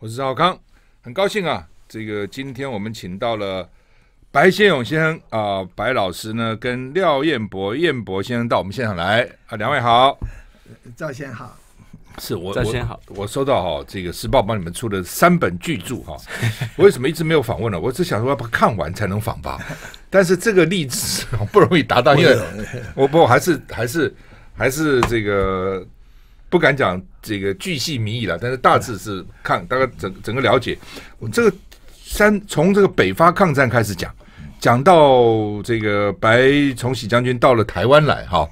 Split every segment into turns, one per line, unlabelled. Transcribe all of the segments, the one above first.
我是赵康，很高兴啊！这个今天我们请到了白先勇先生啊，白老师呢跟廖彦博彦博先生到我们现场来啊，两位好，
赵先好，
是我赵先好，我收到哈，这个时报帮你们出的三本巨著哈，我为什么一直没有访问呢？我只想说要把看完才能访吧，但是这个例子不容易达到，因为我不还是还是还是这个不敢讲。这个巨细靡遗了，但是大致是看大概整整个了解。这个三从这个北伐抗战开始讲，讲到这个白崇禧将军到了台湾来哈。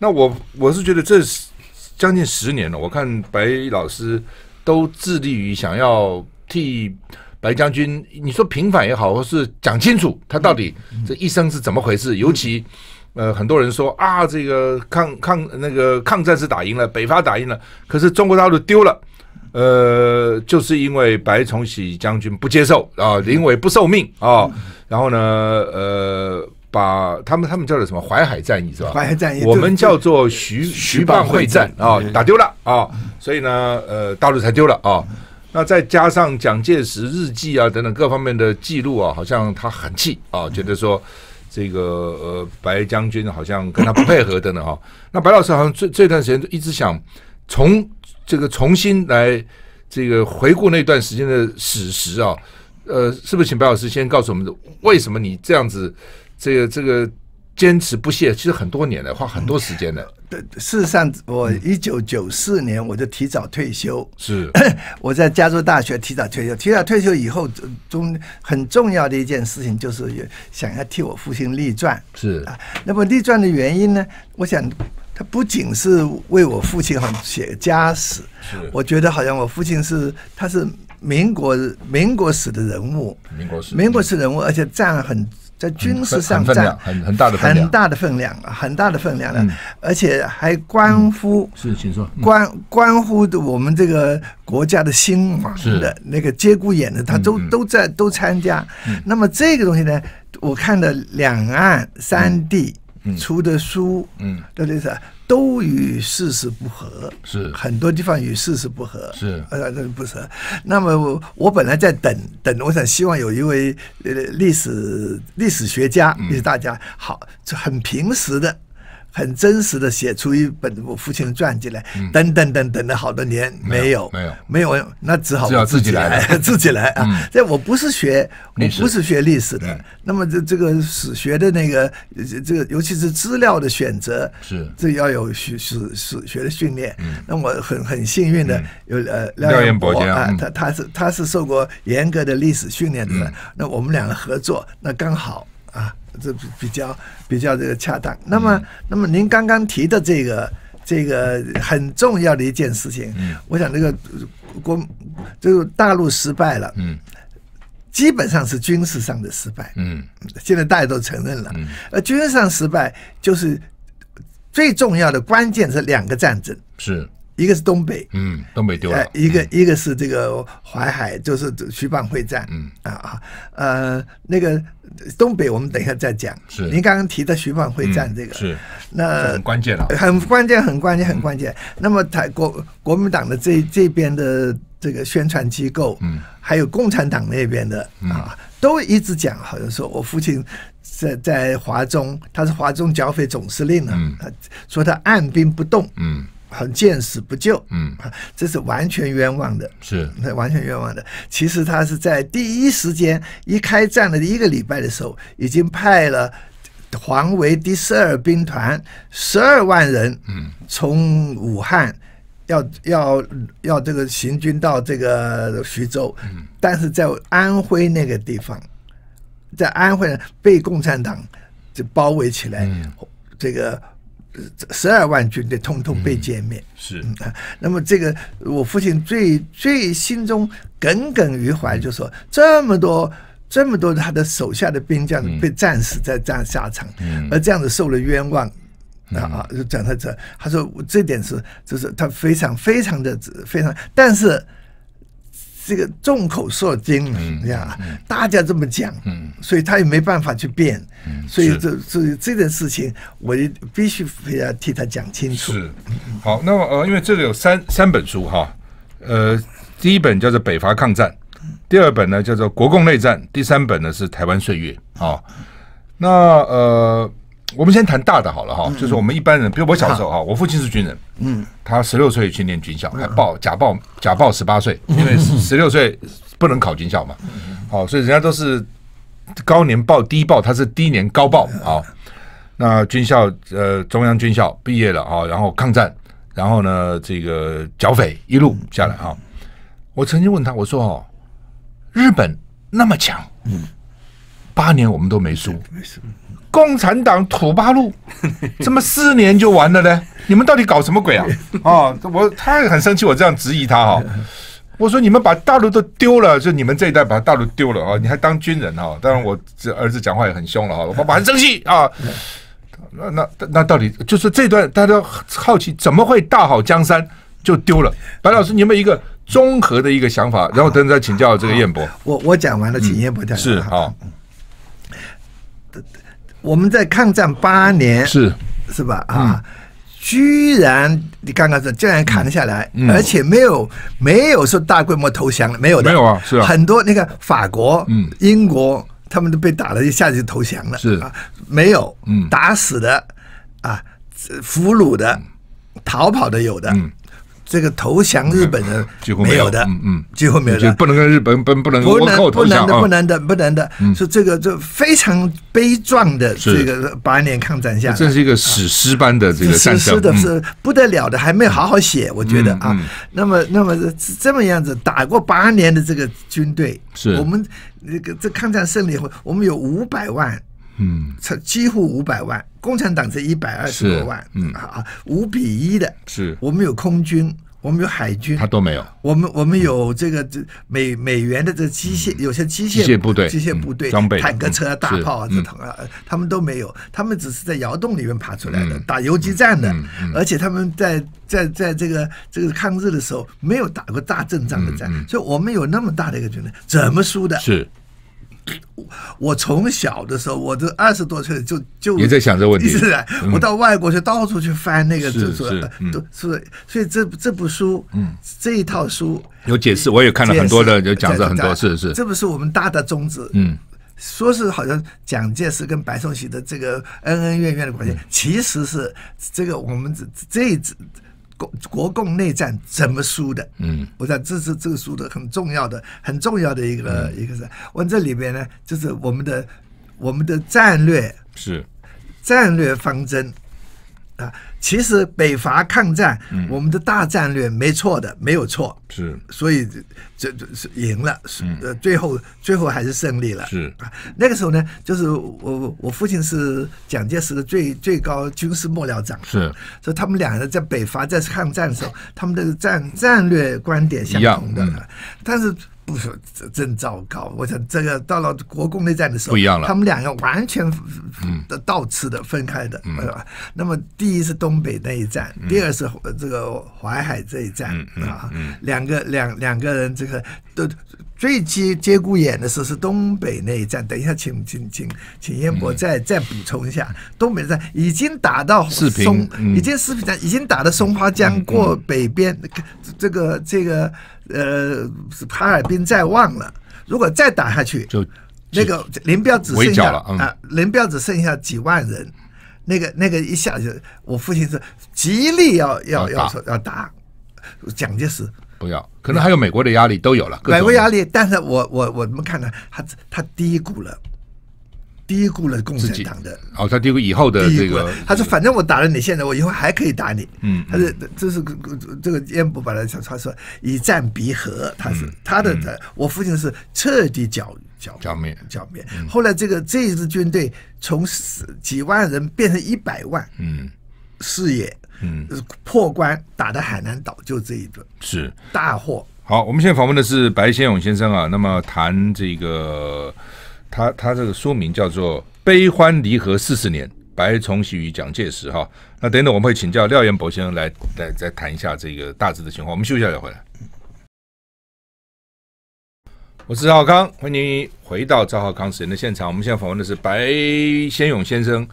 那我我是觉得这将近十年了，我看白老师都致力于想要替白将军，你说平反也好，或是讲清楚他到底这一生是怎么回事，尤其。呃，很多人说啊，这个抗抗那个抗战是打赢了，北伐打赢了，可是中国大陆丢了。呃，就是因为白崇禧将军不接受啊，临危不受命啊，然后呢，呃，把他们他们叫做什么淮海战役是吧？淮海战役，我们叫做徐徐蚌会战啊，打丢了啊，所以呢，呃，大陆才丢了啊。那再加上蒋介石日记啊等等各方面的记录啊，好像他很气啊，觉得说。这个呃，白将军好像跟他不配合的呢哈。那白老师好像这这段时间一直想从这个重新来这个回顾那段时间的史实啊。呃，是不是请白老师先告诉我们，为什么你这样子？这个这个。坚持不懈，其实很多年的，花很多时间的。
对，事实上，我一九九四年我就提早退休。是。我在加州大学提早退休，提早退休以后，中很重要的一件事情就是想要替我父亲立传。是。那么立传的原因呢？我想，他不仅是为我父亲写家史，我觉得好像我父亲是他是民国民国史的人物，民国史民国史人物，而且占很。在军事上占很很大的分量，很大的分量，很大的分量呢，而且还关乎是，请说关关乎的我们这个国家的兴亡的，那个节骨眼的，他都都在都参加。那么这个东西呢，我看的两岸三地出的书，嗯，都就是。都与事实不合，是很多地方与事实不合，是呃，不是。那么我本来在等等，我想希望有一位呃历史历史学家，史大家好，就很平时的。很真实的写出一本我父亲的传记来，等等等等的了好多年没有没有没有，那只好自己来 自己来 啊！这我不是学，我不是学历史的，那么这这个史学的那个这这个，尤其是资料的选择，是这要有学史史学的训练。那我很很幸运的有呃廖彦博啊，他他是他是受过严格的历史训练的，那我们两个合作，那刚好。这比较比较这个恰当。那么，那么您刚刚提的这个这个很重要的一件事情，我想这个国这个大陆失败了，嗯，基本上是军事上的失败，嗯，现在大家都承认了，嗯，而军事上失败就是最重要的关键是两个战争是。一个是东北，
嗯，东北丢了。
一个，一个是这个淮海，就是徐蚌会战，嗯啊啊，呃，那个东北我们等一下再讲。是您刚刚提到徐蚌会战这个，是那很
关键了，很
关键，很关键，很关键。那么台国国民党的这这边的这个宣传机构，嗯，还有共产党那边的啊，都一直讲，好像说我父亲在在华中，他是华中剿匪总司令呢，嗯，说他按兵不动，嗯。很见死不救，嗯，这是完全冤枉的，是那完全冤枉的。其实他是在第一时间一开战的第一个礼拜的时候，已经派了黄维第十二兵团十二万人，嗯，从武汉要要要这个行军到这个徐州，嗯，但是在安徽那个地方，在安徽被共产党就包围起来，嗯，这个。十二万军队通通被歼灭，是。那么这个，我父亲最最心中耿耿于怀，就说这么多这么多他的手下的兵将被战死在战下场，而这样子受了冤枉啊啊！讲到这，他说这点是就是他非常非常的非常，但是。这个众口铄金，你看，大家这么讲，所以他也没办法去变，所以这这这件事情，我也必须要替他讲清楚。是，
好，那么呃，因为这里有三三本书哈，呃，第一本叫做《北伐抗战》，第二本呢叫做《国共内战》，第三本呢是《台湾岁月》啊。那呃。我们先谈大的好了哈，就是我们一般人，比如我小时候啊，我父亲是军人，嗯，他十六岁去念军校，还报假报假报十八岁，因为十六岁不能考军校嘛，哦，所以人家都是高年报低报，他是低年高报啊。那军校呃中央军校毕业了啊，然后抗战，然后呢这个剿匪一路下来啊，我曾经问他，我说哦，日本那么强，嗯，八年我们都没输，没输。共产党土八路，怎 么四年就完了呢？你们到底搞什么鬼啊？啊，我他很生气，我这样质疑他哈。我说你们把大陆都丢了，就你们这一代把大陆丢了啊，你还当军人啊？当然我这儿子讲话也很凶了哈，我爸爸 很生气啊。那那那到底就是这段大家好奇，怎么会大好江山就丢了？白老师，你有没有一个综合的一个想法，然后等再请教这个燕博。
我我讲完了，请燕博讲。是好。我们在抗战八年是是吧啊，居然你刚刚说居然扛下来，而且没有没有说大规模投降了，没有的，没有啊，是啊，很多那个法国、英国他们都被打了一下子就投降了，是啊，没有，嗯，打死的啊，俘虏的，逃跑的有的。这个投降日本人几乎没有的，嗯嗯，几乎没有的，
不能跟日本不不能倭寇投降啊，不能
的，不能的，不能的，是这个这非常悲壮的这个八年抗战下，这是一
个史诗般的这个战诗的是
不得了的，还没好好写，我觉得啊，那么那么这这么样子打过八年的这个军队，是我们那个这抗战胜利后，我们有五百万。嗯，差几乎五百万，共产党才一百二十多万，嗯啊，五比一的，是。我们有空军，我们有海军，他都没有。我们我们有这个这美美元的这机械，有些机械机械部队，机械部队装备，坦克车、大炮啊，这什啊，他们都没有，他们只是在窑洞里面爬出来的，打游击战的，而且他们在在在这个这个抗日的时候没有打过大阵仗的战，所以我们有那么大的一个军队，怎么输的？是。我从小的时候，我都二十多岁就就也在想这问题，是我到外国去到处去翻那个，是是，都是所以这这部书，嗯，这一套书
有解释，我也看了很多的，就讲了很多，是是，这不
是我们大的宗旨，嗯，说是好像蒋介石跟白崇禧的这个恩恩怨怨的关系，其实是这个我们这这。国国共内战怎么输的？嗯，我想这是这个输的很重要的、很重要的一个一个是，问这里边呢，就是我们的我们的战略是战略方针啊。其实北伐抗战，我们的大战略没错的，没有错。是，所以。这这是赢了，呃，最后最后还是胜利了。是啊，那个时候呢，就是我我父亲是蒋介石的最最高军事幕僚长，是，所以他们两个在北伐在抗战的时候，他们的战战略观点相同的，但是不是真糟糕？我想这个到了国共内战的时候，不一样了，他们两个完全的倒吃的分开的，那么第一是东北那一战，第二是这个淮海这一战啊，两个两两个人这。个都最接接骨眼的时候是东北那一战，等一下，请请请请燕博再再补充一下，东北战已经打到松，已经四平战已经打到松花江过北边，这个这个呃哈尔滨在望了，如果再打下去，就那个林彪只剩下了、啊林彪只剩下几万人，那个那个一下就我父亲是极力要要要说要打蒋介石。
不要，可能还有美国的压力都有了。美国压
力，但是我我我们看呢，他他低估了，低估了共产党的。
哦，他低估以后的这个。他
说：“反正我打了你，现在我以后还可以打你。”嗯。他说：“这是这个。”烟不把他他说以战逼和，他是他的。我父亲是彻底剿剿灭剿灭。后来这个这一支军队从几万人变成一百万。嗯。事业，嗯，破关打的海南岛，就这一顿，是大获。
好，我们现在访问的是白先勇先生啊。那么谈这个，他他这个书名叫做《悲欢离合四十年：白崇禧与蒋介石》哈。那等等我们会请教廖元博先生来再再谈一下这个大致的情况。我们休息一下再回来。我是赵浩康，欢迎回到赵浩康时验的现场。我们现在访问的是白先勇先生。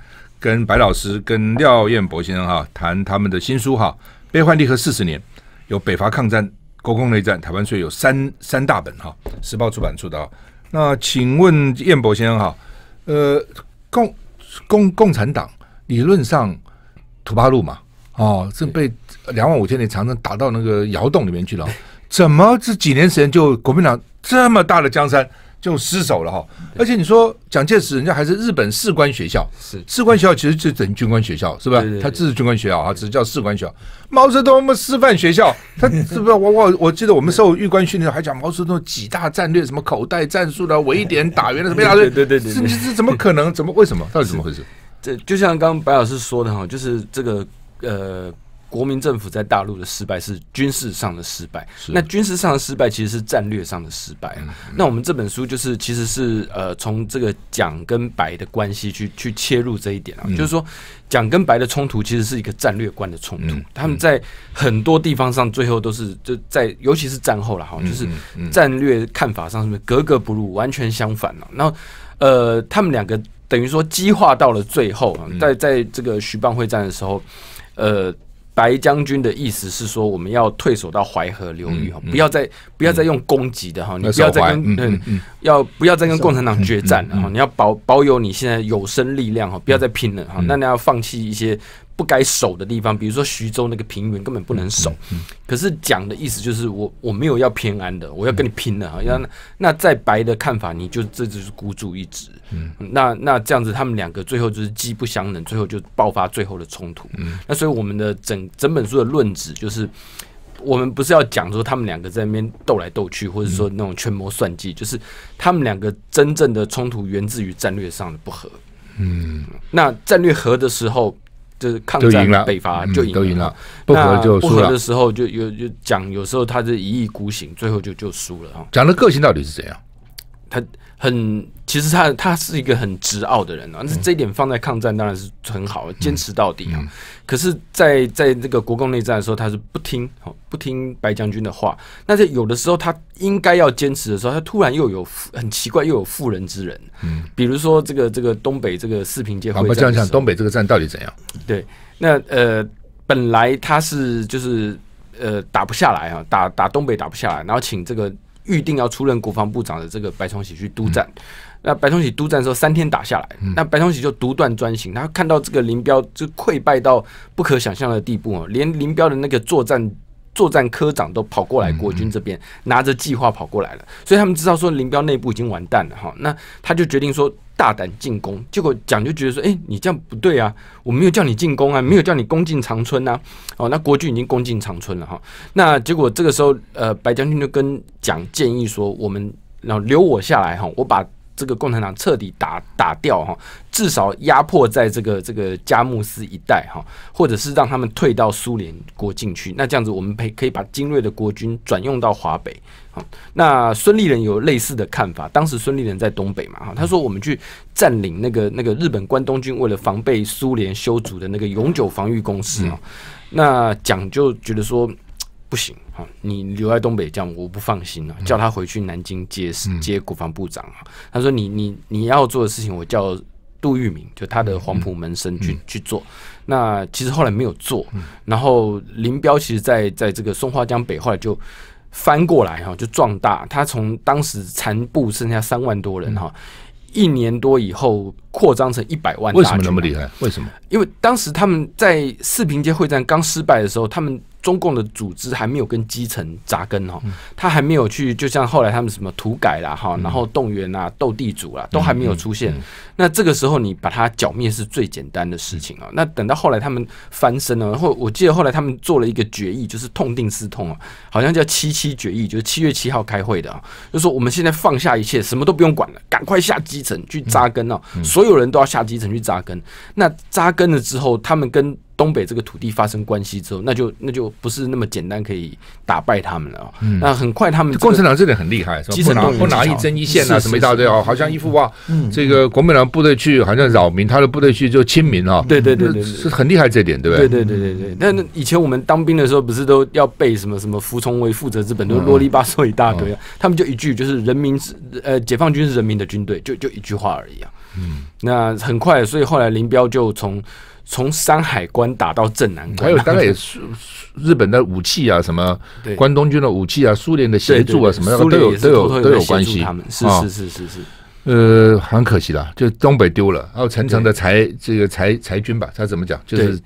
跟白老师、跟廖彦博先生哈谈他们的新书哈《悲欢离合四十年》，有北伐、抗战、国共内战、台湾税有三三大本哈。时报出版出的。那请问彦博先生哈，呃，共共共产党理论上土八路嘛？哦，是被两万五千里长征打到那个窑洞里面去了，怎么这几年时间就国民党这么大的江山？就失手了哈，而且你说蒋介石人家还是日本士官学校，士官学校其实就等于军官学校是吧？他只是军官学校啊，只是叫士官学校。毛泽东嘛师范学校，他是不是我我我记得我们受预官训练还讲毛泽东几大战略什么口袋战术的围点打，援的什么打对对
对，这这怎么可能？怎么为什么？到底怎么回事？这就像刚白老师说的哈，就是这个呃。国民政府在大陆的失败是军事上的失败，那军事上的失败其实是战略上的失败啊。那我们这本书就是其实是呃从这个蒋跟白的关系去去切入这一点啊，就是说蒋跟白的冲突其实是一个战略观的冲突。他们在很多地方上最后都是就在尤其是战后了哈，就是战略看法上是不是格格不入，完全相反了。然后呃，他们两个等于说激化到了最后，在在这个徐蚌会战的时候，呃。白将军的意思是说，我们要退守到淮河流域哈，不要再不要再用攻击的哈，你不要再跟嗯要不要再跟共产党决战了哈，你要保保有你现在有生力量哈，不要再拼了哈，那你要放弃一些。不该守的地方，比如说徐州那个平原根本不能守。可是讲的意思就是我我没有要偏安的，我要跟你拼的啊！要那在白的看法，你就这就是孤注一掷。那那这样子，他们两个最后就是既不相能，最后就爆发最后的冲突。那所以我们的整整本书的论旨就是，我们不是要讲说他们两个在那边斗来斗去，或者说那种权谋算计，就是他们两个真正的冲突源自于战略上的不合。嗯，那战略合的时候。就是抗战北伐就赢了，都赢了。不合就不合的时候，就有就讲，有时候他是一意孤行，最后就就输了啊。讲的个性到底是怎样？他很，其实他他是一个很执拗的人啊。但是这一点放在抗战当然是很好，坚持到底啊。可是，在在这个国共内战的时候，他是不听，不听白将军的话。那在有的时候他。应该要坚持的时候，他突然又有很奇怪又有妇人之仁。嗯，比如说这个这个东北这个四平街，我们讲讲东北
这个战到底怎样？
对，那呃本来他是就是呃打不下来啊，打打东北打不下来，然后请这个预定要出任国防部长的这个白崇禧去督战。那白崇禧督战的时候，三天打下来，那白崇禧就独断专行。他看到这个林彪就溃败到不可想象的地步啊，连林彪的那个作战。作战科长都跑过来，国军这边拿着计划跑过来了，所以他们知道说林彪内部已经完蛋了哈，那他就决定说大胆进攻，结果蒋就觉得说，哎，你这样不对啊，我没有叫你进攻啊，没有叫你攻进长春啊，哦，那国军已经攻进长春了哈，那结果这个时候，呃，白将军就跟蒋建议说，我们然后留我下来哈，我把。这个共产党彻底打打掉哈，至少压迫在这个这个佳木斯一带哈，或者是让他们退到苏联国境区。那这样子，我们可以可以把精锐的国军转用到华北。好，那孙立人有类似的看法。当时孙立人在东北嘛，哈，他说我们去占领那个那个日本关东军为了防备苏联修筑的那个永久防御工事啊。那蒋就觉得说不行。你留在东北这样，我不放心啊！叫他回去南京接接国防部长啊。他说：“你你你要做的事情，我叫杜聿明，就他的黄埔门生去去做。”那其实后来没有做。然后林彪其实，在在这个松花江北，后来就翻过来哈，就壮大。他从当时残部剩下三万多人哈，一年多以后扩张成一百万。为什么那么厉害？为什么？因为当时他们在四平街会战刚失败的时候，他们。中共的组织还没有跟基层扎根哈，他还没有去，就像后来他们什么土改啦哈，然后动员啊、斗地主啦，都还没有出现。那这个时候你把它剿灭是最简单的事情啊。那等到后来他们翻身了，然后我记得后来他们做了一个决议，就是痛定思痛啊，好像叫七七决议，就是七月七号开会的啊，就说我们现在放下一切，什么都不用管了，赶快下基层去扎根哦，所有人都要下基层去扎根。那扎根了之后，他们跟。东北这个土地发生关系之后，那就那就不是那么简单可以打败他们了嗯、那很快他们共产党真的很厉害，基层不拿一针一线啊，什么一大堆啊，好像一副哇，这个国民党部队去好像扰
民，他的部队去就亲民了。对对对对，是很厉害这点，对不对？对对
对对对。那以前我们当兵的时候，不是都要背什么什么服从为负责之本，都啰里吧嗦一大堆。他们就一句，就是人民是呃解放军是人民的军队，就就一句话而已啊。嗯。那很快，所以后来林彪就从。从山海关打到镇南关，还有当然也是日本的武器啊，什么关东军的武器啊，苏联的协助啊，什么都有，都有都有关系。他们是是是
是是，呃，很可惜了，就东北丢了，然后陈诚的裁这个裁裁军吧，他怎么讲就是。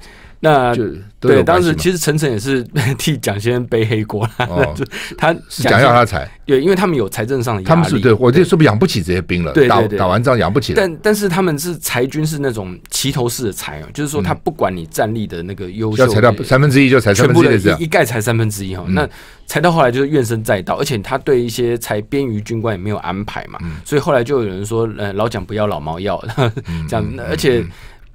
那对当时其实陈诚也是 替蒋先生背黑锅，就他是蒋要他裁，对，因为他们有财政上的压力，他们是对，
我就是不养不起这些兵了，打打完仗养不起。但
但是他们是裁军是那种齐头式的裁，就是说他不管你战力的那个优秀，要裁掉三分之一就裁，全部的一一概裁三分之一哈。那裁到后来就是怨声载道，而且他对一些裁边余军官也没有安排嘛，所以后来就有人说，呃，老蒋不要老毛要 这样，而且。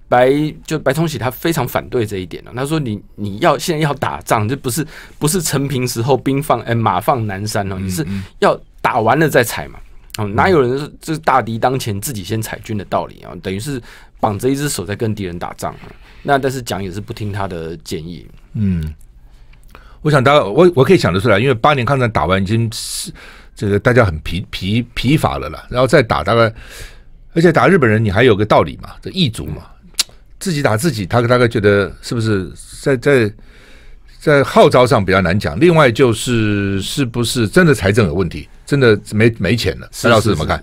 白就白崇禧他非常反对这一点哦。他说：“你你要现在要打仗，这不是不是陈平时候兵放哎马放南山了，你是要打完了再踩嘛？哦，哪有人是这是大敌当前自己先踩军的道理啊？等于是绑着一只手在跟敌人打仗。那但是蒋也是不听他的建议。嗯，我想大概我我可以想得出来，因为八年抗战打完已经是这个大家
很疲疲疲乏了啦，然后再打大概，而且打日本人你还有个道理嘛，这异族嘛。”自己打自己，他大概觉得是不是在在在号召上比较难讲。另外就是是不是真的财政有问题，真的没没钱了？石老师怎么看？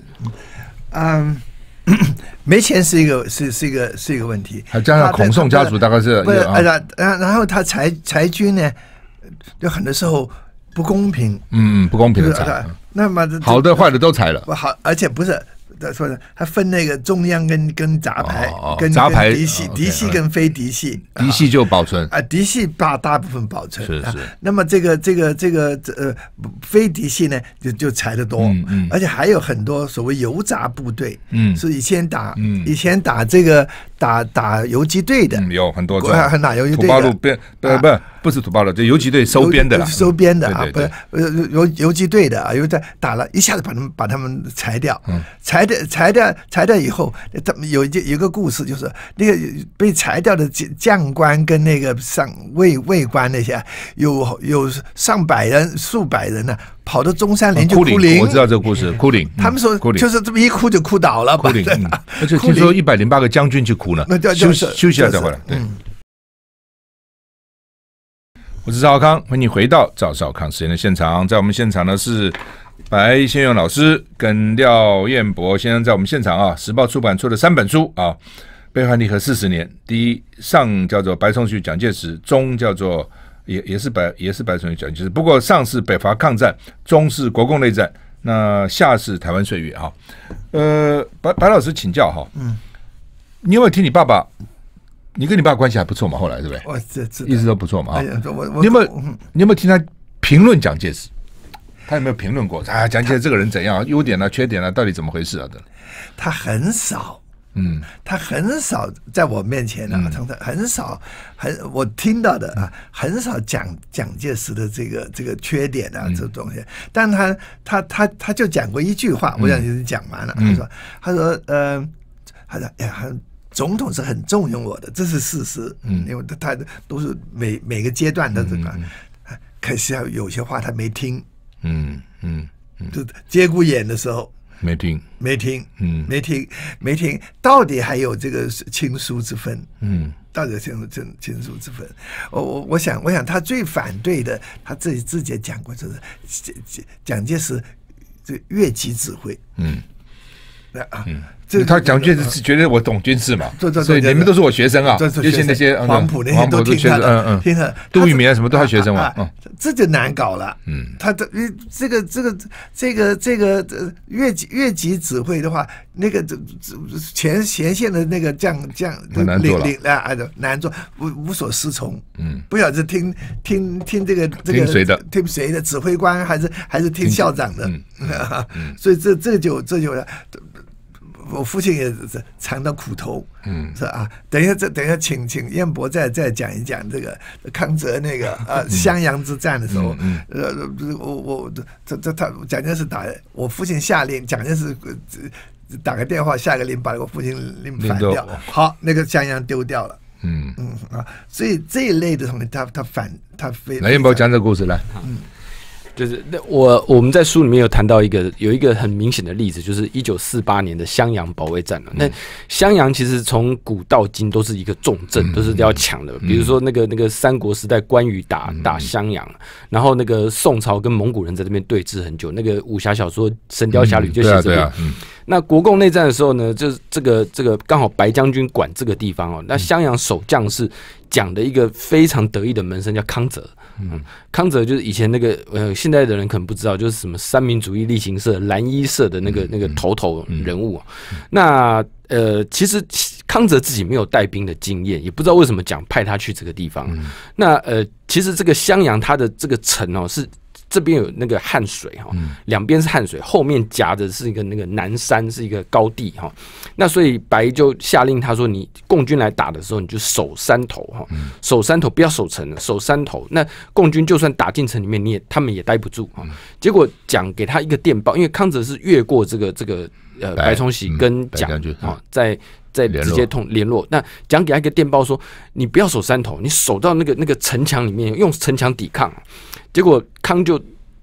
嗯，没钱是一个是是一个是一个问题。加上孔宋家族大概是，然后然后他裁裁军呢，有很多时候不公平。
嗯，不公平的裁。那么好的坏的都裁了。不，
好，而且不是。他说的，他分那个中央跟跟杂牌，跟杂牌嫡系、嫡系跟非嫡系。
嫡系就保存啊，
嫡系大大部分保存。是是。那么这个这个这个呃，非嫡系呢，就就裁的多，而且还有很多所谓油炸部队。嗯，是以前打，以前打这个打打游击队的，有很多。打游击，土八路不不。不是
土包了，就游击队收编的，收编的啊，
不是游游击队的啊，又在打了一下子，把他们把他们裁掉，裁掉裁掉裁掉以后，他们有一有一个故事，就是那个被裁掉的将将官跟那个上尉尉官那些有有上百人、数百人呢，跑到中山陵就哭灵，我知
道这个故事，哭灵，他们说就是这么一哭就
哭倒了，哭灵，而且听说
一百零八个将军去哭了，那叫休息休息再回来，嗯。我是赵康，欢迎回到赵少康时验的现场。在我们现场呢是白先勇老师跟廖彦博先生，在我们现场啊，时报出版出了三本书啊，《悲欢离合四十年》第一上叫做《白崇禧蒋介石》，中叫做也也是白也是白崇禧蒋介石，不过上是北伐抗战，中是国共内战，那下是台湾岁月啊。呃，白白老师请教哈，嗯，你有没有听你爸爸？你跟你爸关系还不错嘛？后来是不？一直一直都不错嘛。你有没有你有没有听他评论蒋介石？他有没有评论过啊？蒋介石这个人怎样？优点呢？缺点呢？到底怎么回事啊？
他很少，嗯，他很少在我面前呢，常常很少，很我听到的啊，很少讲蒋介石的这个这个缺点啊，这东西。但他他他他就讲过一句话，我想已经讲完了。他说：“他说，呃，他说，哎呀，他。”总统是很重用我的，这是事实。嗯，因为他他都是每每个阶段的这个，可是要有些话他没听。嗯嗯，就节骨眼的时候没听，没听，嗯，没听，没听。到底还有这个亲疏之分？嗯，到底亲亲亲疏之分？我我我想，我想他最反对的，他自己自己讲过，就是蒋蒋介石这越级指挥。嗯，那啊。他讲子是觉
得我懂军事嘛？
对对对，你们都是我学生啊，尤其那些黄埔那些都听他，嗯嗯，听他
杜聿明啊什么都他学生嘛，
这就难搞了。嗯，他的这个这个这个这个呃越级越级指挥的话，那个这前线的那个将将领难做了啊，难做无无所适从。嗯，不晓得听听听这个这个听谁的，听谁的指挥官还是还是听校长的。所以这这就这就。我父亲也是尝到苦头，嗯，是啊，等一下，等一下，请请燕博再再讲一讲这个康泽那个呃 襄阳之战的时候，呃，我我这这他蒋介石打我父亲下令，蒋介石打个电话下个令，把我父亲令反掉，好，那个襄阳丢掉了，嗯嗯啊，所以这一类的同学，他他反他非，那燕博讲这
个故事来，嗯。就是那我我们在书里面有谈到一个有一个很明显的例子，就是一九四八年的襄阳保卫战了。那襄阳其实从古到今都是一个重镇，都是要抢的。比如说那个那个三国时代关羽打打襄阳，然后那个宋朝跟蒙古人在这边对峙很久。那个武侠小说《神雕侠侣》就写这个。那国共内战的时候呢，就是这个这个刚好白将军管这个地方哦。那襄阳守将是讲的一个非常得意的门生，叫康泽。嗯，康泽就是以前那个呃，现代的人可能不知道，就是什么三民主义力行社、蓝衣社的那个那个头头人物。那呃，其实康泽自己没有带兵的经验，也不知道为什么讲派他去这个地方。那呃，其实这个襄阳它的这个城哦是。这边有那个汗水哈，两边是汗水，后面夹的是一个那个南山，是一个高地哈。那所以白就下令他说：“你共军来打的时候，你就守山头哈，守山头，不要守城，守山头。那共军就算打进城里面，你也他们也待不住啊。”结果蒋给他一个电报，因为康泽是越过这个这个呃白崇禧跟蒋啊，在在直接通联络。那蒋给他一个电报说：“你不要守山头，你守到那个那个城墙里面，用城墙抵抗。”结果康就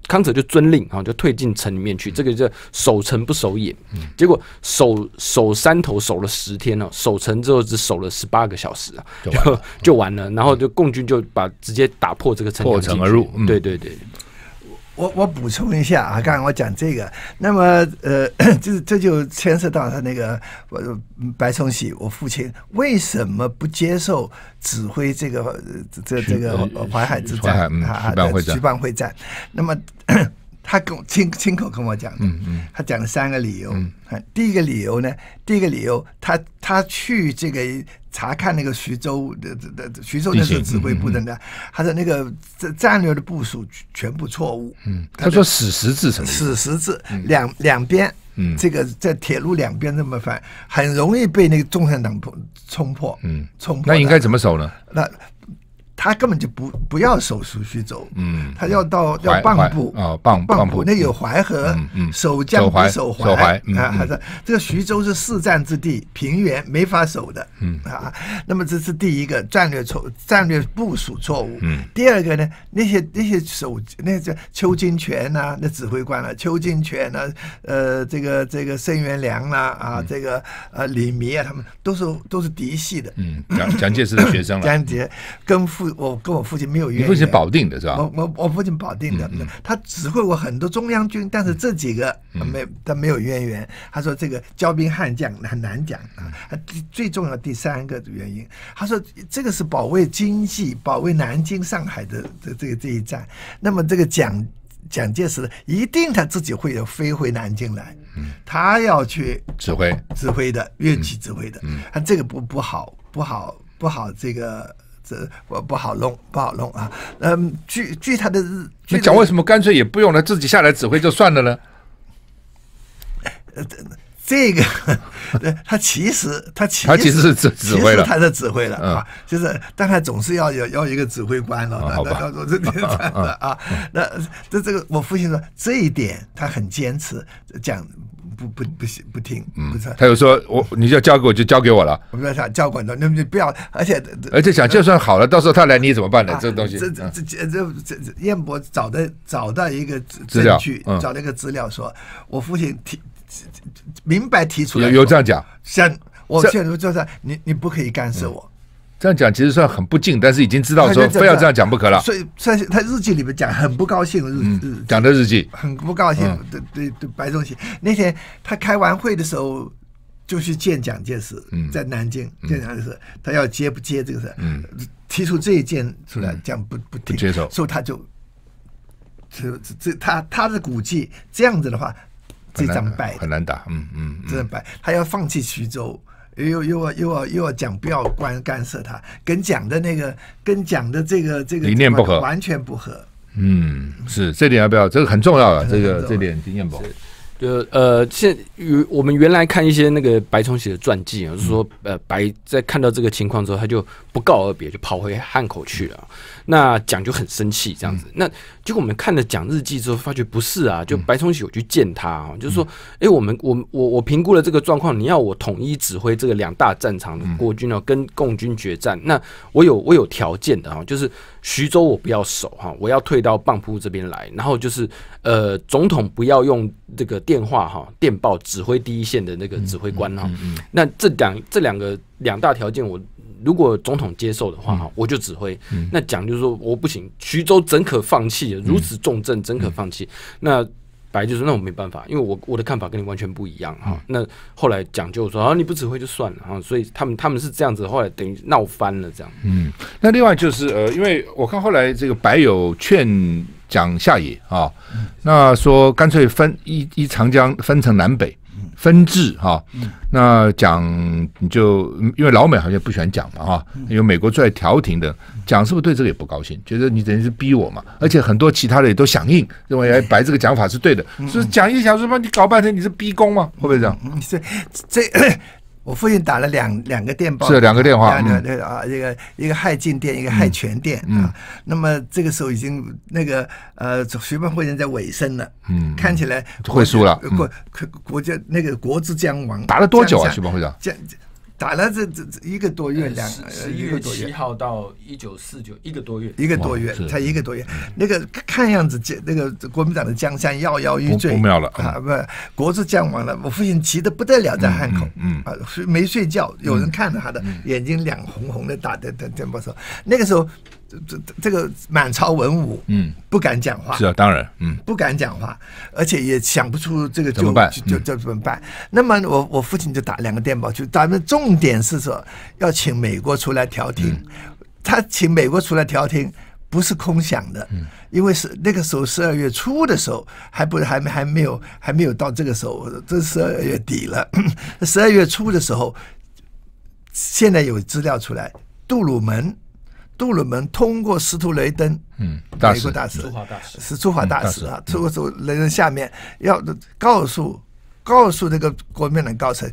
康泽就遵令啊，就退进城里面去。这个叫守城不守野。结果守守山头守了十天了，守城之后只守了十八个小时啊，就 就完了。然后就共军就把直接打破这个城而入。对对对。
我我补充一下啊，刚才我讲这个，那么呃，这这就牵涉到他那个白崇禧，我父亲为什么不接受指挥这个这这个淮海之战？啊？嗯，举办会战，那么。他跟我亲亲口跟我讲的，他讲了三个理由。第一个理由呢，第一个理由，他他去这个查看那个徐州的的徐州那个指挥部的呢，他说那个战略的部署全部错误。嗯，他说死
十字么？死
十字，两两边，这个在铁路两边那么翻，很容易被那个共产党破冲破。嗯，冲破。那应该怎么守呢？那。他根本就不不要守徐州，走，嗯，他要到要蚌埠，啊，蚌蚌埠那有淮河，嗯嗯，守江守淮，守淮，啊，这个徐州是四战之地，平原没法守的，嗯啊，那么这是第一个战略错战略部署错误，嗯，第二个呢，那些那些守那叫邱金泉呐，那指挥官了，邱金泉呐，呃，这个这个申元良啦，啊，这个呃李弥啊，他们都是都是嫡系的，嗯，蒋蒋介石的学生了，蒋介跟傅。我跟我父亲没有渊源。父亲保定的是吧？我我我父亲保定的，他指挥过很多中央军，但是这几个没他没有渊源。他说这个骄兵悍将很难讲啊。最重要第三个原因，他说这个是保卫经济、保卫南京、上海的这这这一战。那么这个蒋蒋介石一定他自己会要飞回南京来，他要去指挥指挥的，运气指挥的。他这个不不好不好不好这个。这不不好弄，不好弄啊！嗯，据据他的日，你讲为什
么干脆也不用他自己下来指挥就算了呢？
呃，这个，个，他其实他其实他其实是指指挥了，他是指挥了啊，就是，但他总是要有要一个指挥官了，好吧？啊，那这这个，我父亲说这一点他很坚持讲。不不不行不听，嗯，他就
说我你就交给我就交给我了。
不要想交管的，那你不要，而且而且想就算好
了，到时候他来你怎么办呢？这东西，这这这
这这燕博找的找到一个资料，找那个资料说，我父亲提明白提出来有这样讲，像我劝说就是你你不可以干涉我。
这样讲其实算很不敬，但是已经知道说非要这样讲不可了。所以，
算是他日记里面讲很不高兴的日日讲的日记，很不高兴。对对对，白崇禧那天他开完会的时候就去见蒋介石，在南京见蒋介石，他要接不接这个事？嗯，提出这一件出来，这样不不接受，所以他就这这他他的估计这样子的话，
这张败很
难打，嗯嗯，这张败，他要放弃徐州。又又要又要又要讲不要关干涉他，跟讲的那个跟讲的这个这个理念不合，完全不合。
嗯，是这点要不要？这个很重要的，这个这点理念不合。
就呃，现与我们原来看一些那个白崇禧的传记啊，是说呃，白在看到这个情况之后，他就不告而别，就跑回汉口去了。那蒋就很生气，这样子。那结果我们看了蒋日记之后，发觉不是啊，就白崇禧我去见他啊，就是说，哎，我们我我我评估了这个状况，你要我统一指挥这个两大战场的国军呢，跟共军决战，那我有我有条件的啊，就是徐州我不要守哈，我要退到蚌埠这边来，然后就是呃，总统不要用这个电话哈电报指挥第一线的那个指挥官哈，那这两这两个两大条件我。如果总统接受的话，哈，我就指挥。那蒋就说我不行，徐州怎可放弃？如此重镇怎可放弃？那白就说，那我没办法，因为我我的看法跟你完全不一样哈。那后来蒋就说啊你不指挥就算了哈，所以他们他们是这样子，后来等于闹翻了这样。嗯，那另外就是呃，因为我看后来这个白
友劝蒋下野啊，那说干脆分一一长江分成南北。分治哈，那讲你就因为老美好像不喜欢讲嘛哈，因为美国最爱调停的，讲是不是对这个也不高兴？觉得你等于是逼我嘛，而且很多其他的也都响应，认为哎白这个讲法是对的，所以讲一小说嘛，你搞
半天你是逼宫嘛，会不会这样？这这。我父亲打了两两个电报，是两个电话，啊，一个一个害进电，一个害全电啊。那么这个时候已经那个呃徐办会人在尾声了，嗯，看起来会输了，国国国家那个国之将亡，打了多久啊徐邦惠长？打了这这这一个多月，两十一月七
号到一九
四九一个多月，一个多月才一个多月。那个看样子，这那个国民党的江山摇摇欲坠，不妙了啊！不，国之将亡了。我父亲急得不得了，在汉口，嗯啊，没睡觉，有人看着他的眼睛，两红红的，打的的这么说，那个时候。这这这个满朝文武，嗯，不敢讲话，是啊，当然，嗯，不敢讲话，而且也想不出这个怎么办，就这怎么办？那么我我父亲就打两个电报就咱们重点是说要请美国出来调停。他请美国出来调停不是空想的，嗯，因为是那个时候十二月初的时候，还不还没还没有还没有到这个时候，这十二月底了，十二月初的时候，现在有资料出来，杜鲁门。杜鲁门通过司徒雷登，嗯，
美国大使，是驻华大使啊，
通过斯雷登下面要告诉告诉这个国民党高层，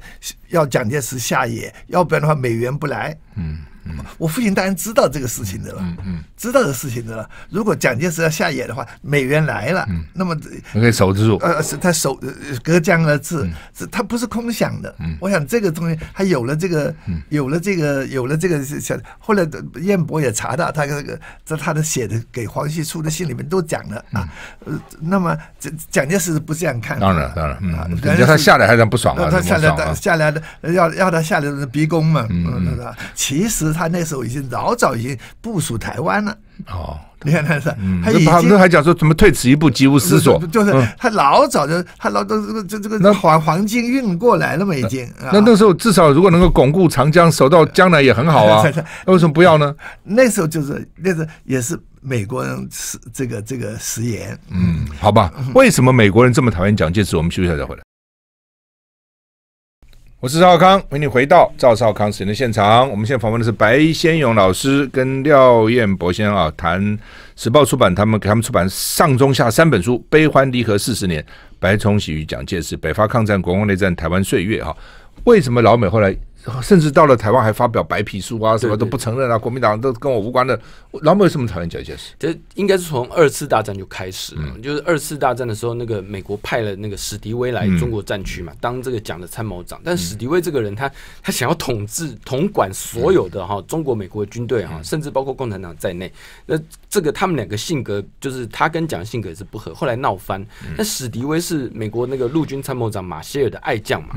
要蒋介石下野，要不然的话美元不来，嗯。我父亲当然知道这个事情的了，知道这个事情的了。如果蒋介石要下野的话，美元来了，那么
可以守得住。呃，
是他守隔江而治，他不是空想的。我想这个东西，他有了这个，有了这个，有了这个。后来燕博也查到，他这个在他的写的给黄旭初的信里面都讲了啊。那么蒋介石不这样看。当然，当然啊，叫他下来还算不爽啊，下来，啊。下来的要要他下来逼宫嘛。其实。他那时候已经老早已经部署台湾了。哦，你看他是，他已经还
讲说怎么退此一步，急无思索。就是
他老早就他老早这个这个那黄黄金运过来了嘛，已经。那
那时候至少如果能够巩固长江，守到将来也很好啊。
那为什么不要呢？那时候就是那时也是美国人食这个这个食言。嗯，
好吧。为什么美国人这么讨厌蒋介石？我们休息下再回来。我是赵康，欢迎你回到赵少康新闻的现场。我们现在访问的是白先勇老师跟廖燕博先生啊，谈时报出版，他们给他们出版上中下三本书，《悲欢离合四十年》、《白崇禧与蒋介石》、《北伐抗战国共内战台湾岁月》哈。为什么老美后来？甚至到了台湾还发表白皮书啊，什么都不承认啊，国民党都跟我无关的，老美为什么讨厌蒋介石？
这应该是从二次大战就开始了，就是二次大战的时候，那个美国派了那个史迪威来中国战区嘛，当这个蒋的参谋长。但史迪威这个人，他他想要统治统管所有的哈中国美国军队哈，甚至包括共产党在内。那这个他们两个性格，就是他跟蒋性格也是不合，后来闹翻。那史迪威是美国那个陆军参谋长马歇尔的爱将嘛，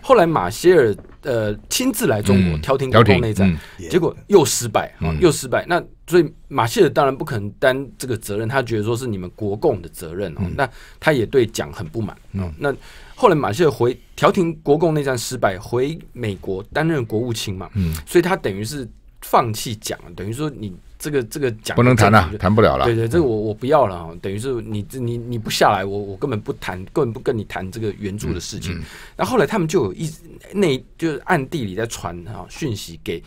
后来马歇尔。呃，亲自来中国调停国共内战，结果又失败啊，又失败。那所以马歇尔当然不可能担这个责任，他觉得说是你们国共的责任。那他也对蒋很不满。那后来马歇尔回调停国共内战失败，回美国担任国务卿嘛，所以他等于是放弃蒋，等于说你。这个这个讲不能谈了，谈不了了。对对，这个我我不要了啊，等于是你你你不下来，我我根本不谈，根本不跟你谈这个援助的事情。那、后后来他们就有一那，就是暗地里在传哈讯息给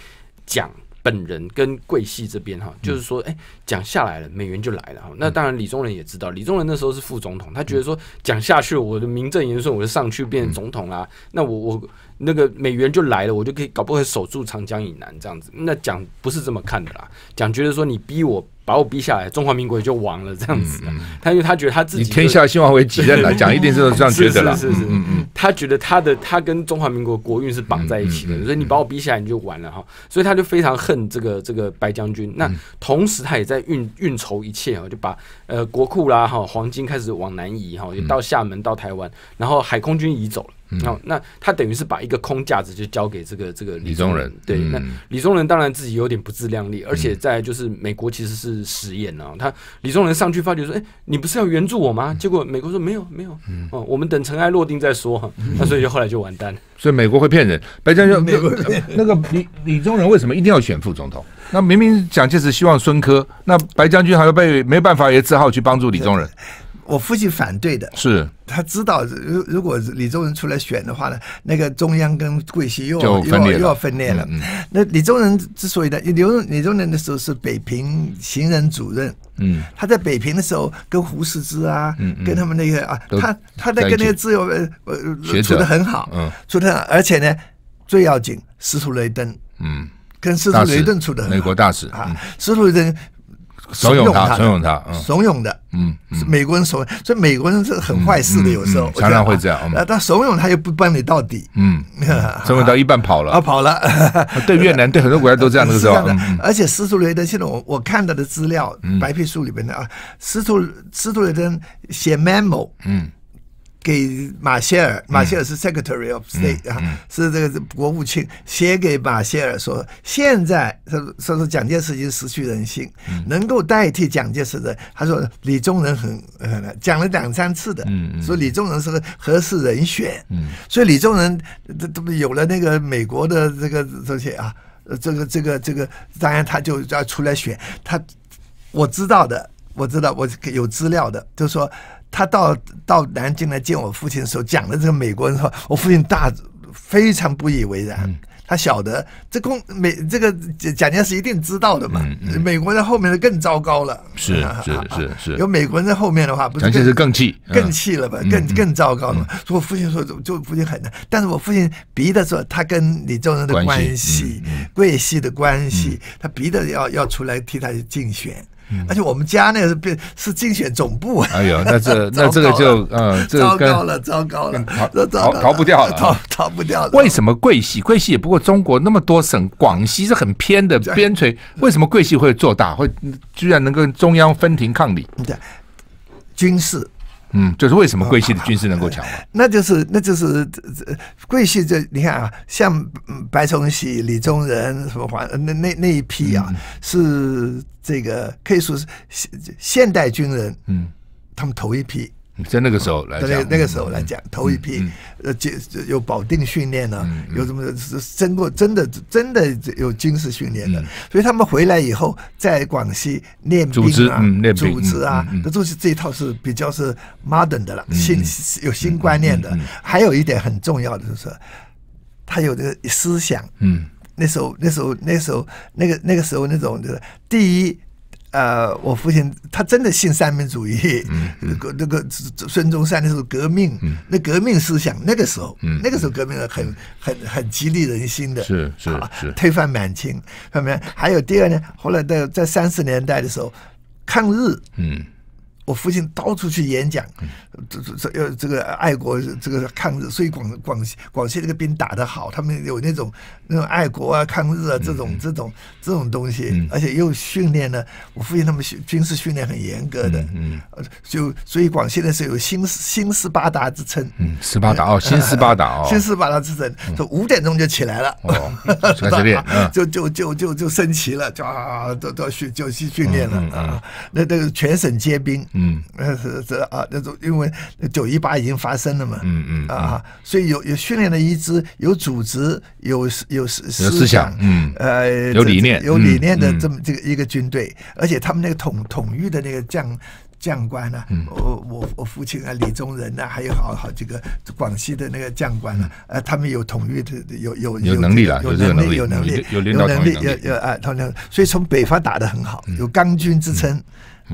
蒋本人跟桂系这边哈，就是说哎，蒋下来了，美元就来了哈。那当然李宗仁也知道，李宗仁那时候是副总统，他觉得说讲下去，我的名正言顺，我就上去变总统啦。那我我。那个美元就来了，我就可以搞不好守住长江以南这样子。那蒋不是这么看的啦，蒋觉得说你逼我把我逼下来，中华民国也就亡了这样子。嗯他因为他觉得他自己天下兴亡为己任啦，蒋 一定是这样觉得啦。是是是。他觉得他的他跟中华民国国运是绑在一起的，所以你把我逼下来你就完了哈。所以他就非常恨这个这个白将军。那同时他也在运运筹一切啊，就把呃国库啦哈黄金开始往南移哈，就到厦门到台湾，然后海空军移走了。那那他等于是把一个空架子就交给这个这个李宗仁，对，那李宗仁当然自己有点不自量力，而且在就是美国其实是实验呢，他李宗仁上去发觉说，哎，你不是要援助我吗？结果美国说没有没有，哦，我们等尘埃落定再说哈，那所以就后来就完蛋，了。
所以美国会骗人。白将军没有那个李李宗仁为什么一定要选副总统？那明明蒋介石希望孙科，那白将军还要被没办法也只好去帮助李宗仁。我父亲反对的是，
他知道如如果李宗仁出来选的话呢，那个中央跟桂系又要又要分裂了。那李宗仁之所以呢，留李宗仁的时候是北平行人主任，嗯，他在北平的时候跟胡适之啊，嗯，跟他们那些啊，他他在跟那个自由呃处的很好，嗯，处的很好，而且呢，最要紧，司徒雷登，嗯，跟司徒雷登处的很好，美
国大使啊，
司徒雷登。怂恿他，怂恿他，怂恿的，嗯，美国人怂，所以美国人是很坏事的，有时候常常会这样。那他怂恿他又不帮你到底，
嗯，怂恿 到一半跑了，啊，跑了。对越南，对很多国家都这样，那个时候。
而且，斯图雷登，现在我我看到的资料，白皮书里面的啊，斯图斯图雷登写 memo，嗯。给马歇尔，马歇尔是 Secretary of State 啊，是这个国务卿，写给马歇尔说，现在他说说蒋介石已经失去人心，能够代替蒋介石的，他说李宗仁很呃讲了两三次的，说李宗仁是个合适人选，所以李宗仁这这不有了那个美国的这个东西啊，这个这个这个，当然他就要出来选他，我知道的，我知道我有资料的，就说。他到到南京来见我父亲的时候，讲了这个美国人的我父亲大非常不以为然。他晓得这共美这个蒋介石一定知道的嘛。美国在后面的更糟糕了。是是
是是，有美
国人在后面的话，蒋介石更气更气了吧，更更糟糕了。所以父亲说，就父亲很难。但是我父亲逼的说，他跟李宗仁的关系、桂系的关系，他逼着要要出来替他竞选。而且我们家那是被是竞选总部，哎呦，那这 那这个就嗯，糟糕了，糟糕了，逃逃
不掉了，逃逃不掉。了。为什么桂系？桂系也不过中国那么多省？广西是很偏的边陲，为什么桂系会做大会，居然能跟中央分庭抗礼？对，军事。嗯，就是为什么桂系的军事能够强
那就是，那就是桂系这你看啊，像白崇禧、李宗仁什么，黄那那那一批啊，是这个可以说是现现代军人，嗯，他们头一批。
在那个时候来讲，那个时候
来讲，头一批呃，就有保定训练呢，有什么是经过真的真的有军事训练的，所以他们回来以后在广西练兵啊，组织啊，那都是这一套是比较是 modern 的了，新有新观念的。还有一点很重要的就是，他有这个思想。嗯，那时候那时候那时候那个那个时候那种就是第一。呃，我父亲他真的信三民主义，那个那个孙中山那时候革命，那革命思想那个时候，那个时候革命很很很激励人心的，是是是，推翻满清，后面还有第二呢，后来在在三十年代的时候抗日，嗯。我父亲到处去演讲，这这这要这个爱国，这个抗日，所以广广西广西这个兵打得好，他们有那种那种爱国啊、抗日啊这种这种这种东西，而且又训练呢。我父亲他们训军事训练很严格的，嗯，就所以广西呢是有新新斯巴达之称，嗯，斯
巴达哦，新斯巴达哦，新斯
巴达之称，就五点钟就起来了，开始练，就就就就就升旗了，就啊，都都训就去训练了啊，那那个全省皆兵。嗯，是是啊，那种因为九一八已经发生了嘛，嗯嗯啊，所以有有训练的一支，有组织，有有思想，嗯，呃，有理念，有理念的这么这个一个军队，而且他们那个统统御的那个将将官啊，我我我父亲啊，李宗仁啊，还有好好几个广西的那个将官啊，呃，他们有统御的，有有有能力了，有能力，有能力，有有能力，有有啊，能力，所以从北方打得很好，有钢军之称。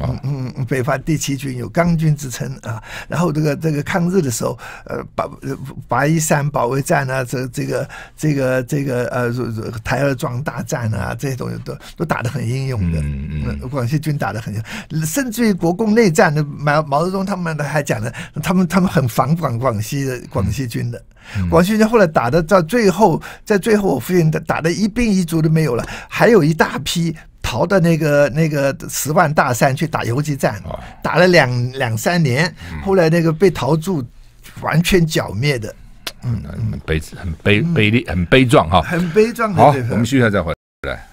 嗯嗯嗯，北伐第七军有钢军之称啊，然后这个这个抗日的时候，呃，八八一三保卫战啊，这这个这个这个呃台儿庄大战啊，这些东西都都打得很英勇的。嗯嗯广西军打得很，甚至于国共内战，的毛毛泽东他们都还讲了，他们他们很反广广西的广西军的。嗯。广西军后来打的到最后，在最后我父亲的打的一兵一卒都没有了，还有一大批。逃到那个那个十万大山去打游击战，打了两两三年，后来那个被逃住，完全剿灭的，嗯，
悲很悲悲烈，很悲壮哈，很悲壮。好，我们休息下再回来。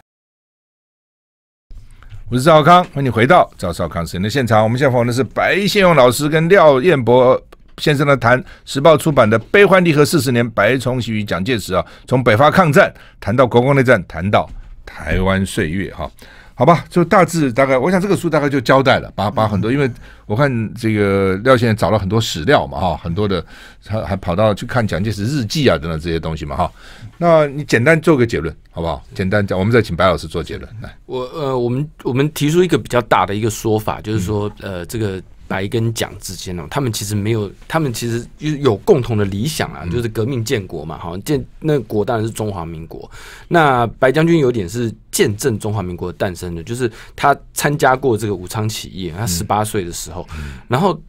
我是赵康，欢迎回到赵少康时验的现场。我们现在访问的是白先勇老师跟廖彦博先生的谈《时报》出版的《悲欢离合四十年》，白崇禧与蒋介石啊，从北伐抗战谈到国共内战，谈到。台湾岁月哈，好吧，就大致大概，我想这个书大概就交代了，把把很多，因为我看这个廖先生找了很多史料嘛哈，很多的，他还跑到去看蒋介石日记啊等等这些东西嘛哈，那你简单做个结论好不好？简单讲，我们再请白老师做结论。来。
我呃，我们我们提出一个比较大的一个说法，就是说呃，这个。白跟蒋之间哦，他们其实没有，他们其实就是有共同的理想啊，就是革命建国嘛，哈，建那国当然是中华民国。那白将军有点是见证中华民国诞生的，就是他参加过这个武昌起义，他十八岁的时候，然后。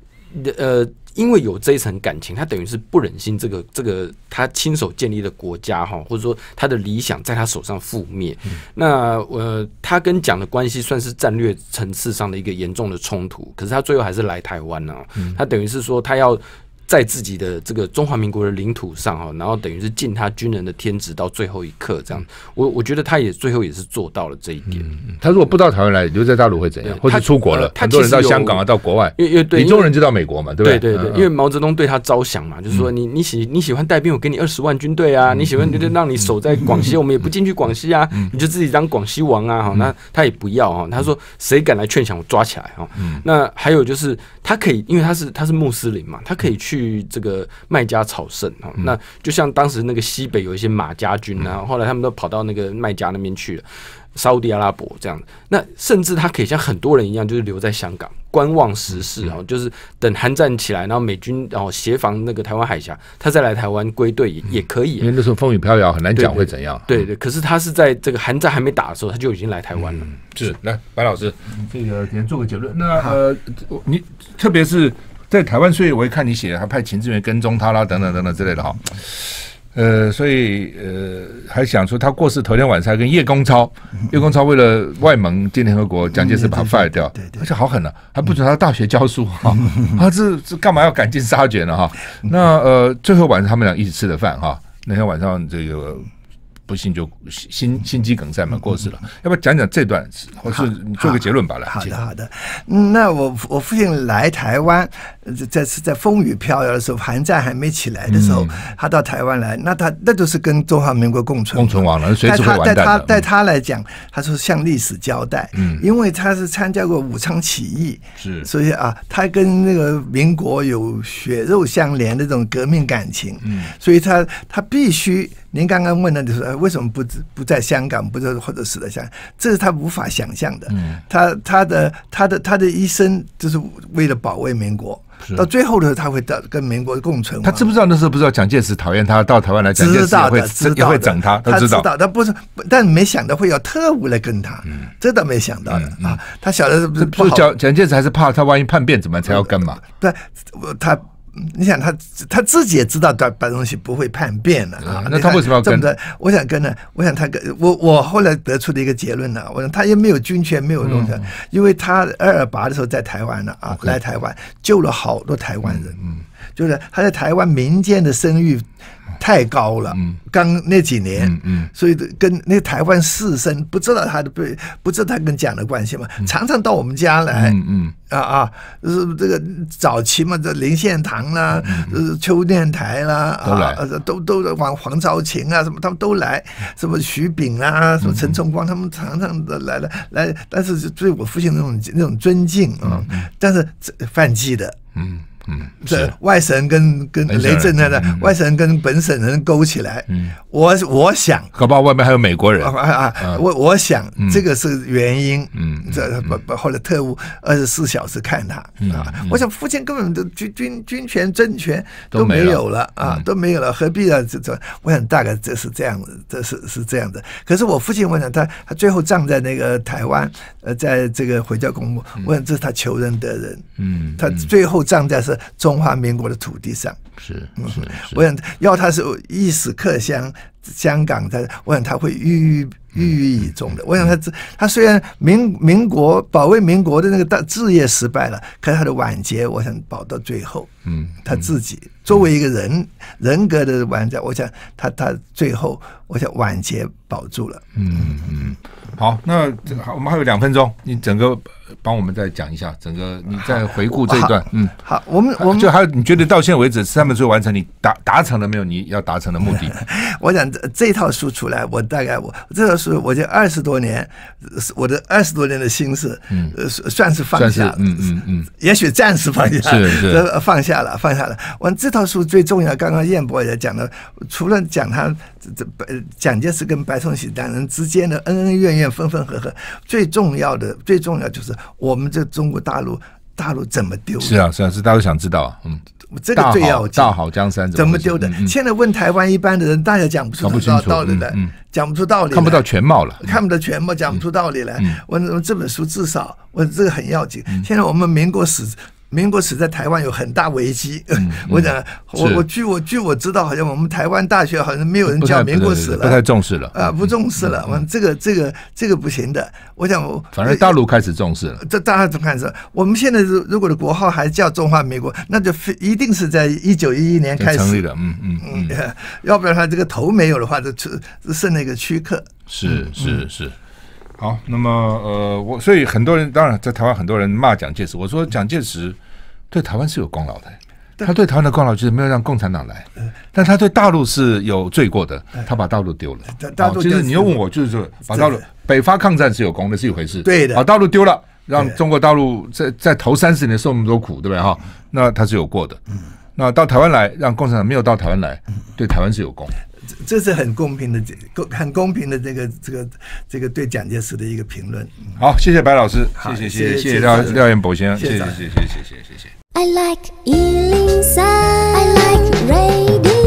呃，因为有这一层感情，他等于是不忍心这个这个他亲手建立的国家哈，或者说他的理想在他手上覆灭。那呃，他跟蒋的关系算是战略层次上的一个严重的冲突，可是他最后还是来台湾了。他等于是说他要。在自己的这个中华民国的领土上哈，然后等于是尽他军人的天职到最后一刻这样。我我觉得他也最后也是做到了这一点。他如果不到台湾来，留在大陆会怎样？或者出国了，很多人到香港啊，到国外。因为因对，李宗仁就到美国嘛，对不对？对对对，因为毛泽东对他招降嘛，就是说你你喜你喜欢带兵，我给你二十万军队啊；你喜欢，就让你守在广西，我们也不进去广西啊，你就自己当广西王啊。哈，那他也不要哈，他说谁敢来劝降，我抓起来哈。那还有就是他可以，因为他是他是穆斯林嘛，他可以去。去这个卖家草胜啊，那就像当时那个西北有一些马家军啊，后来他们都跑到那个卖家那边去了，乌地阿拉伯这样。那甚至他可以像很多人一样，就是留在香港观望时事，啊，就是等韩战起来，然后美军然后协防那个台湾海峡，他再来台湾归队也也可以。因为那
时候风雨飘摇，很难讲会怎样。对
对，可是他是在这个韩战还没打的时候，他就已经来台湾了。是，来白老师，这个先做个结论。
那呃，你特别是。在台湾所以我一看你写，还派秦志远跟踪他啦，等等等等之类的哈。呃，所以呃，还想说他过世头天晚上跟叶公超，叶公超为了外蒙建联合国，蒋介石把他 fire 掉，而且好狠啊，还不准他大学教书哈。啊，这这干嘛要赶尽杀绝呢哈？那呃，最后晚上他们俩一起吃的饭哈。那天晚上这个不幸就心心肌梗塞嘛过世了。要不要讲讲这段，或是做个结论吧？来，好的好
的。那我我父亲来台湾。在在在风雨飘摇的时候，韩战还没起来的时候，他到台湾来，那他那就是跟中华民国共存。共存亡了，随时会完蛋。他但他但他来讲，他说向历史交代，因为他是参加过武昌起义，是，所以啊，他跟那个民国有血肉相连的这种革命感情，所以他他必须。您刚刚问的就是为什么不不在香港，不是或者死在香港？这是他无法想象的。他他的他的他的一生就是为了保卫民国。到最后的时候，他会到跟民国共存。他知不知道那时
候不知道蒋介石讨厌他到台湾来，蒋介石会也会整他，他知道。
他不是，但没想到会有特务来跟他，这倒没想到的啊。他晓得蒋蒋介石还是怕他，万一叛变怎
么才要干嘛？
对，他。你想他，他自己也知道，白东西不会叛变的啊。那他为什么要跟？我想跟呢。我想他跟我，我后来得出的一个结论呢。我想他也没有军权，没有东西，因为他二二八的时候在台湾呢啊，来台湾救了好多台湾人。嗯，就是他在台湾民间的声誉。太高了，刚那几年，嗯嗯、所以跟那台湾士绅不知道他的不不知道他跟蒋的关系嘛，常常到我们家来，嗯嗯、啊啊，是这个早期嘛，这林献堂啦，呃，邱电台啦，啊，都都往黄昭晴啊什么，他们都来，什么徐炳啊，什么陈崇光，他们常常的来了来，但是对我父亲那种那种尊敬啊，但是犯忌的，嗯。嗯，这外省人跟跟雷震那的外省人跟本省人勾起来。嗯，我我想，
不好外面还有美国人
啊。我我想，这个是原因。嗯，这不不，后来特务二十四小时看他啊。我想，父亲根本都军军军权、政权都没有了啊，都没有了，何必要这这，我想大概这是这样子，这是是这样的。可是我父亲，我想他他最后葬在那个台湾呃，在这个回家公墓。我想这是他求仁得仁。嗯，他最后葬在是。中华民国的土地上是，嗯，我想要他是一死克香香港的，我想他会郁郁郁郁以终的。我想他这他虽然民民国保卫民国的那个大置业失败了，可是他的晚节，我想保到最后。嗯，他自己作为一个人人格的玩家，我想他他最后我想晚节保住了。嗯嗯，
好，那我们还有两分钟，你整个。帮我们再讲一下整个，你再回顾这一段，嗯，好，我们我们就还你觉得到现在为止，三本书完成，你达
达成了没有？你要达成的目的？我想这套书出来，我大概我这套书，我就二十多年，我的二十多年的心思，嗯，算是放下，嗯嗯嗯，也许暂时放下，是是放下了，放下了。我这套书最重要，刚刚燕博也讲了，除了讲他这这白蒋介石跟白崇禧两人之间的恩恩怨怨、分分合合，最重要的，最重要就是。我们这中国大陆大陆怎么丢？是
啊，是啊，是大陆想知道嗯，这个最要紧，大好江山怎么丢
的？现在问台湾一般的人，大家讲不出道理来，讲不出道理，看不到全貌了，看不到全貌，讲不出道理来。我这本书至少，我这个很要紧。现在我们民国史。民国史在台湾有很大危机，我讲，我我据我据我知道，好像我们台湾大学好像没有人叫民国史了，不太重视了啊，不重视了，我们这个这个这个不行的。我想，反正大陆
开始重视了，
这大怎么看？说，我们现在如果的国号还叫中华民国，那就非一定是在一九一一年开始成立的。嗯嗯嗯，要不然他这个头没有的话，就只剩那个躯壳，是是是。
好，那么呃，我所以很多人，当然在台湾很多人骂蒋介石，我说蒋介石。对台湾是有功劳的，他对台湾的功劳就是没有让共产党来，但他对大陆是有罪过的，他把大陆丢了。大陆就是你又问我，就是说把大陆北伐抗战是有功的是一回事，对的，把大陆丢了，让中国大陆在在头三十年受那么多苦，对不对哈？那他是有过的。那到台湾来，让共产党没有到台湾来，对台湾是有功。
这是很公平的，公很公平的这个这个这个对蒋介石的一个评论。
好，谢谢白老师，谢谢谢谢谢廖廖彦博先生，谢谢谢谢
谢谢谢谢。
I like Ealing sun. I like radio.